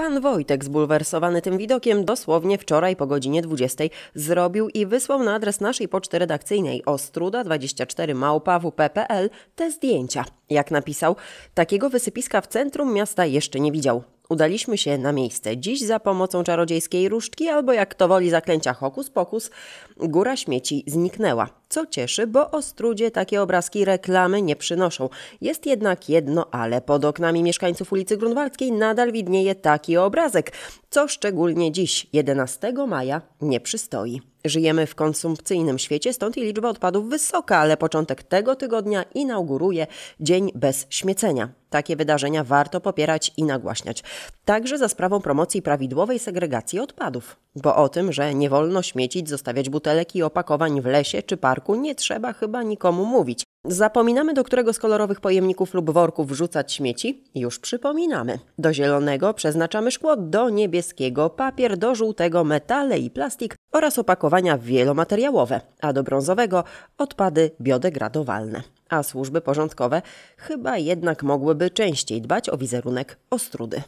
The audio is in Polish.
Pan Wojtek, zbulwersowany tym widokiem, dosłownie wczoraj po godzinie 20 zrobił i wysłał na adres naszej poczty redakcyjnej ostruda24 małpawupl te zdjęcia. Jak napisał, takiego wysypiska w centrum miasta jeszcze nie widział. Udaliśmy się na miejsce. Dziś za pomocą czarodziejskiej różdżki albo jak to woli zaklęcia hokus pokus, góra śmieci zniknęła co cieszy, bo Ostrudzie takie obrazki reklamy nie przynoszą. Jest jednak jedno ale. Pod oknami mieszkańców ulicy Grunwaldzkiej nadal widnieje taki obrazek, co szczególnie dziś, 11 maja, nie przystoi. Żyjemy w konsumpcyjnym świecie, stąd i liczba odpadów wysoka, ale początek tego tygodnia inauguruje Dzień Bez Śmiecenia. Takie wydarzenia warto popierać i nagłaśniać, także za sprawą promocji prawidłowej segregacji odpadów. Bo o tym, że nie wolno śmiecić, zostawiać butelek i opakowań w lesie czy parku, nie trzeba chyba nikomu mówić. Zapominamy, do którego z kolorowych pojemników lub worków wrzucać śmieci? Już przypominamy. Do zielonego przeznaczamy szkło, do niebieskiego papier, do żółtego metale i plastik oraz opakowania wielomateriałowe, a do brązowego odpady biodegradowalne. A służby porządkowe chyba jednak mogłyby częściej dbać o wizerunek ostrudy.